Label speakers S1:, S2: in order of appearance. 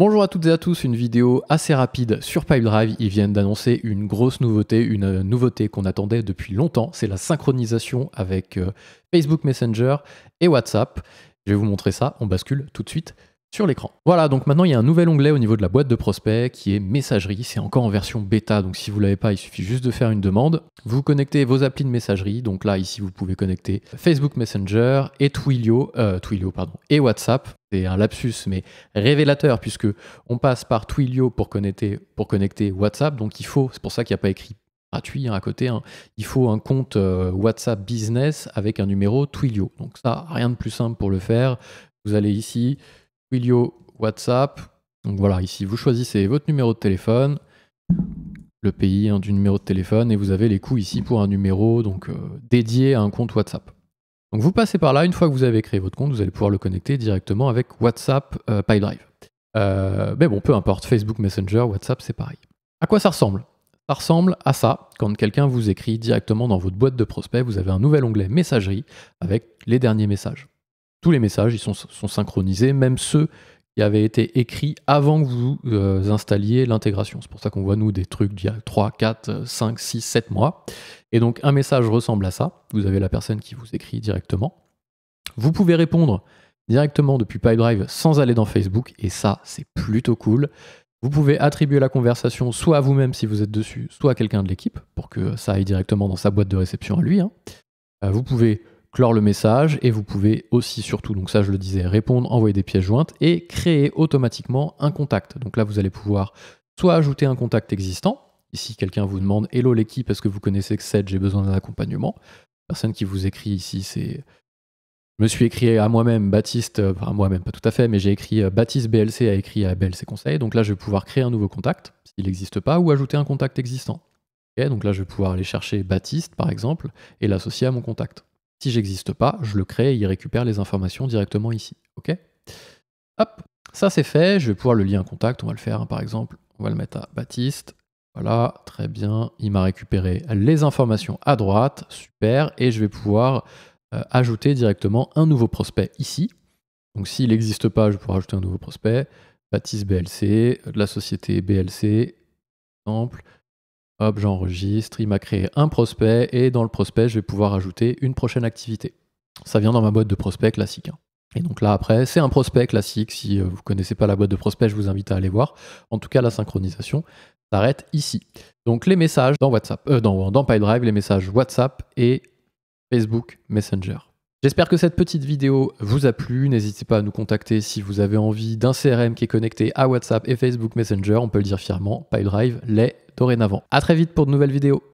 S1: Bonjour à toutes et à tous, une vidéo assez rapide sur Pipedrive. Ils viennent d'annoncer une grosse nouveauté, une nouveauté qu'on attendait depuis longtemps. C'est la synchronisation avec euh, Facebook Messenger et WhatsApp. Je vais vous montrer ça, on bascule tout de suite sur l'écran. Voilà, donc maintenant il y a un nouvel onglet au niveau de la boîte de prospects qui est messagerie, c'est encore en version bêta, donc si vous ne l'avez pas, il suffit juste de faire une demande. Vous connectez vos applis de messagerie, donc là ici vous pouvez connecter Facebook Messenger et Twilio, euh, Twilio pardon, et WhatsApp c'est un lapsus, mais révélateur, puisque on passe par Twilio pour connecter, WhatsApp. Donc il faut, c'est pour ça qu'il n'y a pas écrit gratuit hein, à côté, hein, il faut un compte euh, WhatsApp Business avec un numéro Twilio. Donc ça, rien de plus simple pour le faire. Vous allez ici, Twilio WhatsApp. Donc voilà, ici, vous choisissez votre numéro de téléphone, le pays hein, du numéro de téléphone, et vous avez les coûts ici pour un numéro donc, euh, dédié à un compte WhatsApp. Donc vous passez par là, une fois que vous avez créé votre compte, vous allez pouvoir le connecter directement avec WhatsApp euh, PyDrive. Euh, mais bon, peu importe, Facebook Messenger, WhatsApp, c'est pareil. À quoi ça ressemble Ça ressemble à ça. Quand quelqu'un vous écrit directement dans votre boîte de prospects, vous avez un nouvel onglet messagerie avec les derniers messages. Tous les messages, ils sont synchronisés, même ceux avait été écrit avant que vous euh, installiez l'intégration. C'est pour ça qu'on voit, nous, des trucs d'il y a 3, 4, 5, 6, 7 mois. Et donc, un message ressemble à ça. Vous avez la personne qui vous écrit directement. Vous pouvez répondre directement depuis PyDrive sans aller dans Facebook, et ça, c'est plutôt cool. Vous pouvez attribuer la conversation soit à vous-même si vous êtes dessus, soit à quelqu'un de l'équipe, pour que ça aille directement dans sa boîte de réception à lui. Hein. Euh, vous pouvez clore le message et vous pouvez aussi surtout, donc ça je le disais, répondre, envoyer des pièces jointes et créer automatiquement un contact. Donc là vous allez pouvoir soit ajouter un contact existant, ici quelqu'un vous demande Hello l'équipe, est-ce que vous connaissez que c'est, j'ai besoin d'un accompagnement. La personne qui vous écrit ici c'est... Je me suis écrit à moi-même, Baptiste, euh, enfin moi-même pas tout à fait, mais j'ai écrit euh, Baptiste BLC a écrit à BLC Conseil, donc là je vais pouvoir créer un nouveau contact s'il n'existe pas ou ajouter un contact existant. Et donc là je vais pouvoir aller chercher Baptiste par exemple et l'associer à mon contact. Si j'existe pas, je le crée et il récupère les informations directement ici. Ok Hop, ça c'est fait. Je vais pouvoir le lier en un contact. On va le faire, hein, par exemple. On va le mettre à Baptiste. Voilà, très bien. Il m'a récupéré les informations à droite. Super. Et je vais pouvoir euh, ajouter directement un nouveau prospect ici. Donc s'il n'existe pas, je pourrais ajouter un nouveau prospect. Baptiste BLC, euh, la société BLC, exemple. Hop, j'enregistre, il m'a créé un prospect et dans le prospect, je vais pouvoir ajouter une prochaine activité. Ça vient dans ma boîte de prospect classique. Hein. Et donc là, après, c'est un prospect classique. Si euh, vous ne connaissez pas la boîte de prospect, je vous invite à aller voir. En tout cas, la synchronisation s'arrête ici. Donc les messages dans WhatsApp, euh, dans, dans PyDrive, les messages WhatsApp et Facebook Messenger. J'espère que cette petite vidéo vous a plu. N'hésitez pas à nous contacter si vous avez envie d'un CRM qui est connecté à WhatsApp et Facebook Messenger. On peut le dire fièrement, PyDrive l'est dorénavant. À très vite pour de nouvelles vidéos.